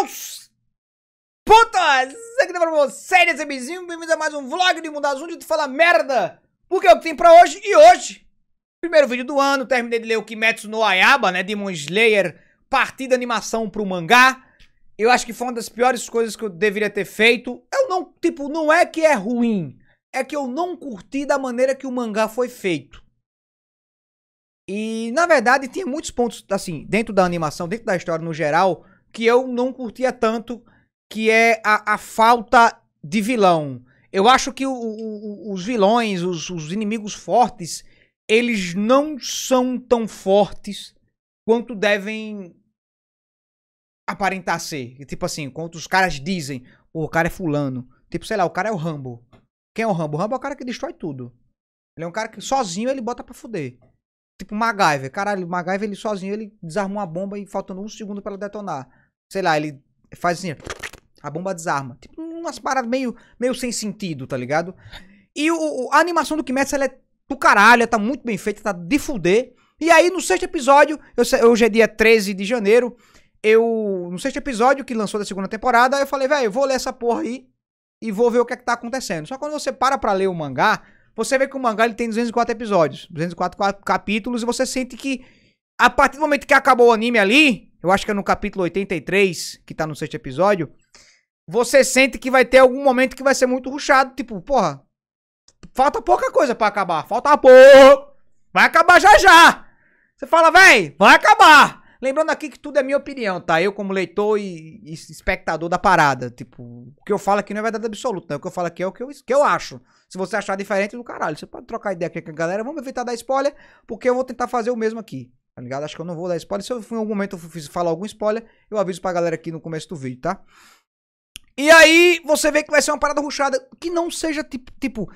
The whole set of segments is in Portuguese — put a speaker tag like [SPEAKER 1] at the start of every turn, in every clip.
[SPEAKER 1] Meus putas! Aqui tá pra você, né, Bem-vindo a mais um vlog de Mundo Azul, onde tu fala merda. Porque é o que tem pra hoje, e hoje, primeiro vídeo do ano, terminei de ler o Kimetsu no Ayaba, né, Demon Slayer, partida animação pro mangá. Eu acho que foi uma das piores coisas que eu deveria ter feito. Eu não, tipo, não é que é ruim, é que eu não curti da maneira que o mangá foi feito. E, na verdade, tinha muitos pontos, assim, dentro da animação, dentro da história no geral, que eu não curtia tanto, que é a, a falta de vilão. Eu acho que o, o, os vilões, os, os inimigos fortes, eles não são tão fortes quanto devem aparentar ser. Tipo assim, quanto os caras dizem, o cara é fulano. Tipo, sei lá, o cara é o Rambo. Quem é o Rambo? O Rambo é o cara que destrói tudo. Ele é um cara que sozinho ele bota pra fuder. Tipo MacGyver. Caralho, o MacGyver ele sozinho ele desarma uma bomba e faltando um segundo para ela detonar. Sei lá, ele faz assim, a bomba desarma. Tipo, umas paradas meio, meio sem sentido, tá ligado? E o, a animação do Kimetsu, ela é do caralho, tá muito bem feita, tá de fuder. E aí, no sexto episódio, eu, hoje é dia 13 de janeiro, eu, no sexto episódio que lançou da segunda temporada, eu falei, velho, eu vou ler essa porra aí e vou ver o que é que tá acontecendo. Só que quando você para pra ler o mangá, você vê que o mangá ele tem 204 episódios, 204 capítulos, e você sente que a partir do momento que acabou o anime ali, eu acho que é no capítulo 83, que tá no sexto episódio, você sente que vai ter algum momento que vai ser muito ruchado, tipo, porra, falta pouca coisa para acabar, falta pouco, vai acabar já já. Você fala, véi, vai acabar. Lembrando aqui que tudo é minha opinião, tá? Eu, como leitor e, e espectador da parada. Tipo, o que eu falo aqui não é verdade absoluta, né? O que eu falo aqui é o que eu, que eu acho. Se você achar diferente, do caralho. Você pode trocar ideia aqui com a galera. Vamos evitar dar spoiler, porque eu vou tentar fazer o mesmo aqui. Tá ligado? Acho que eu não vou dar spoiler. Se eu, em algum momento eu fiz, falar algum spoiler, eu aviso pra galera aqui no começo do vídeo, tá? E aí, você vê que vai ser uma parada ruxada Que não seja tipo. tipo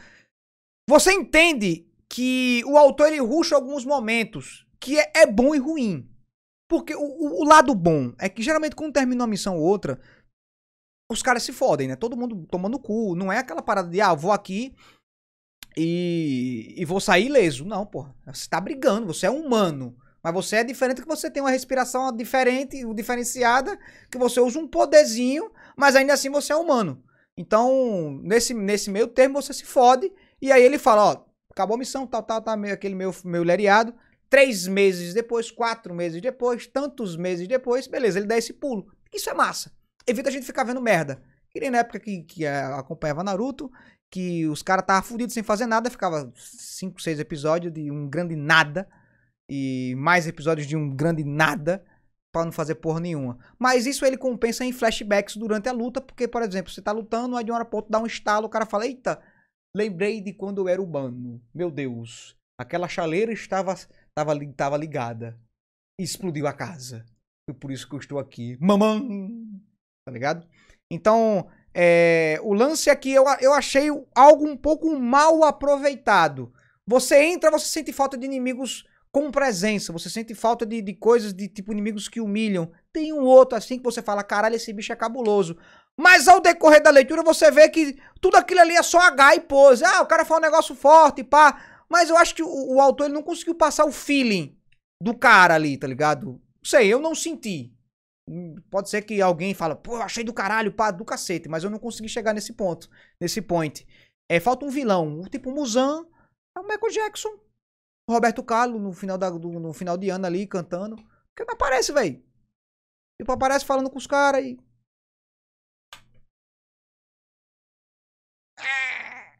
[SPEAKER 1] você entende que o autor ele ruxa alguns momentos. Que é, é bom e ruim porque o, o lado bom é que geralmente quando termina uma missão ou outra, os caras se fodem, né? Todo mundo tomando cu. Não é aquela parada de, ah, vou aqui e, e vou sair ileso. Não, pô Você tá brigando, você é humano. Mas você é diferente que você tem uma respiração diferente, diferenciada, que você usa um poderzinho, mas ainda assim você é humano. Então, nesse, nesse meio termo, você se fode. E aí ele fala, ó, acabou a missão, tal, tal, tal, meio, aquele meu, meu leriado três meses depois, quatro meses depois, tantos meses depois, beleza, ele dá esse pulo. Isso é massa. Evita a gente ficar vendo merda. Que nem na época que, que acompanhava Naruto, que os caras estavam fodidos sem fazer nada, ficava cinco, seis episódios de um grande nada, e mais episódios de um grande nada, para não fazer porra nenhuma. Mas isso ele compensa em flashbacks durante a luta, porque, por exemplo, você tá lutando, aí de uma hora pra outra dá um estalo, o cara fala, eita, lembrei de quando eu era humano, meu Deus, aquela chaleira estava tava, tava ligada. Explodiu a casa. Foi por isso que eu estou aqui. Mamãe! Tá ligado? Então, é, o lance aqui é eu, eu achei algo um pouco mal aproveitado. Você entra, você sente falta de inimigos com presença, você sente falta de, de coisas de tipo inimigos que humilham. Tem um outro assim que você fala, caralho, esse bicho é cabuloso. Mas ao decorrer da leitura você vê que tudo aquilo ali é só H e pose. Ah, o cara fala um negócio forte, pá. Mas eu acho que o, o autor ele não conseguiu passar o feeling do cara ali, tá ligado? Sei, eu não senti. Hum, pode ser que alguém fala, pô, eu achei do caralho, pá, do cacete, mas eu não consegui chegar nesse ponto, nesse point. É, falta um vilão, tipo o Muzan, é o Michael Jackson, o Roberto Carlos no final, da, do, no final de ano ali cantando. Porque não aparece, velho. Tipo, aparece falando com os caras e. É.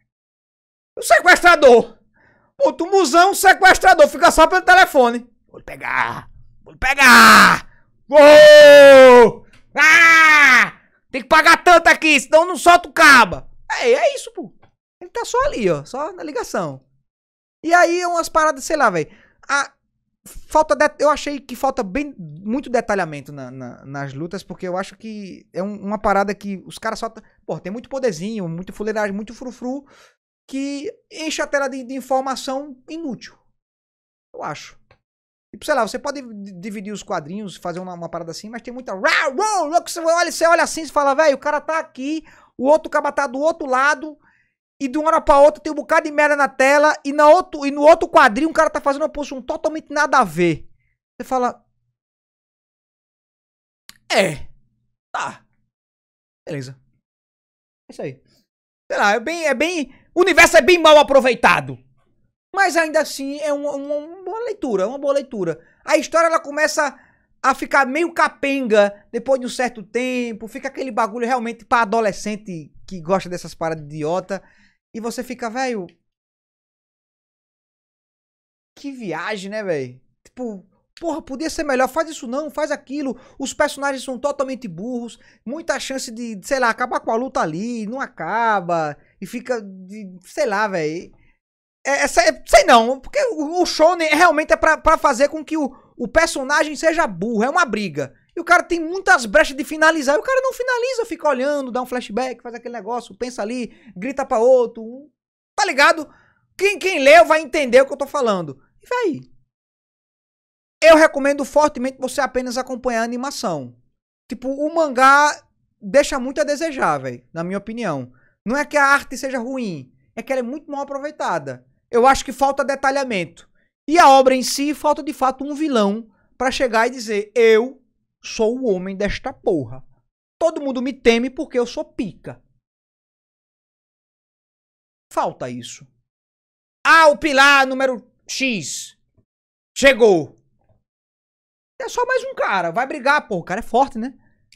[SPEAKER 1] O sequestrador! Pô, o musão, sequestrador, fica só pelo telefone. Vou lhe pegar, vou lhe pegar. Oh! Ah! Tem que pagar tanto aqui, senão não solta o caba. É, é isso, pô. Ele tá só ali, ó, só na ligação. E aí umas paradas, sei lá, velho. A falta de... eu achei que falta bem muito detalhamento na, na, nas lutas porque eu acho que é um, uma parada que os caras só t... pô tem muito poderzinho muito fuleiragem muito frufru que enche a tela de, de informação inútil. Eu acho. E tipo, sei lá, você pode dividir os quadrinhos, fazer uma, uma parada assim, mas tem muita. Você olha, você olha assim e fala, velho, o cara tá aqui, o outro caba tá do outro lado, e de uma hora pra outra tem um bocado de merda na tela, e, na outro, e no outro quadrinho o cara tá fazendo uma posição totalmente nada a ver. Você fala. É. Tá. Beleza. É isso aí. Sei lá, é bem. É bem o universo é bem mal aproveitado. Mas ainda assim é uma, uma, uma boa leitura, uma boa leitura. A história ela começa a ficar meio capenga depois de um certo tempo, fica aquele bagulho realmente para adolescente que gosta dessas paradas de idiota e você fica, velho, que viagem, né, velho? Tipo, Porra, podia ser melhor, faz isso não, faz aquilo. Os personagens são totalmente burros, muita chance de, sei lá, acabar com a luta ali, não acaba, e fica, de, sei lá, velho. É, é, sei não, porque o, o shonen realmente é pra, pra fazer com que o, o personagem seja burro, é uma briga. E o cara tem muitas brechas de finalizar. E o cara não finaliza, fica olhando, dá um flashback, faz aquele negócio, pensa ali, grita pra outro. Tá ligado? Quem, quem leu vai entender o que eu tô falando. E vai. Eu recomendo fortemente você apenas acompanhar a animação. Tipo, o mangá deixa muito a desejar, velho, na minha opinião. Não é que a arte seja ruim, é que ela é muito mal aproveitada. Eu acho que falta detalhamento. E a obra em si falta de fato um vilão para chegar e dizer: "Eu sou o homem desta porra. Todo mundo me teme porque eu sou pica." Falta isso. Ah, o pilar número X chegou. É só mais um cara. Vai brigar, pô. O cara é forte, né?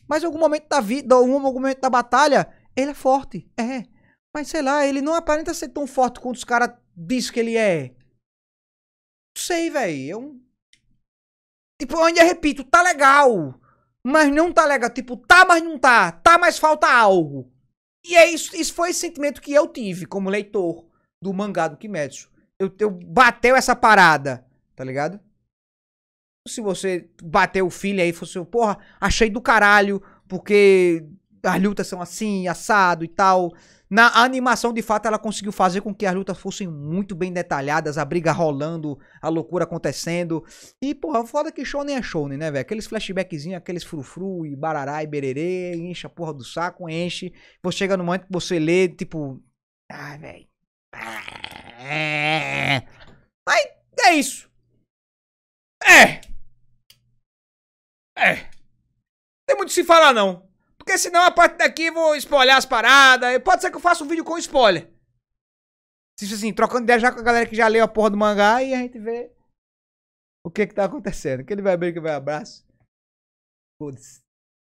[SPEAKER 1] Mas em algum momento da vida, em algum momento da batalha, ele é forte. É. Mas sei lá, ele não aparenta ser tão forte quanto os caras dizem que ele é. Não sei, velho. Eu. Tipo, eu ainda repito, tá legal. Mas não tá legal. Tipo, tá, mas não tá. Tá, mas falta algo. E é isso, isso foi esse sentimento que eu tive como leitor do mangá do Kimetsu. Eu, eu bateu essa parada, tá ligado? Se você bater o filho aí e fosse, assim, porra, achei do caralho, porque as lutas são assim, assado e tal. Na animação, de fato, ela conseguiu fazer com que as lutas fossem muito bem detalhadas, a briga rolando, a loucura acontecendo. E, porra, foda que nem é shonen, né, velho? Aqueles flashbackzinhos, aqueles frufru e barará e bererê, enche a porra do saco, enche. Você chega no momento que você lê, tipo... ai velho... É, é, é, Mas é isso. É! É. Tem muito o que se falar, não. Porque senão a parte daqui vou espolhar as paradas. Pode ser que eu faça um vídeo com spoiler. Tipo assim, trocando ideia já com a galera que já leu a porra do mangá e a gente vê o que que tá acontecendo. Que ele vai abrir, que vai abraço. Foda-se.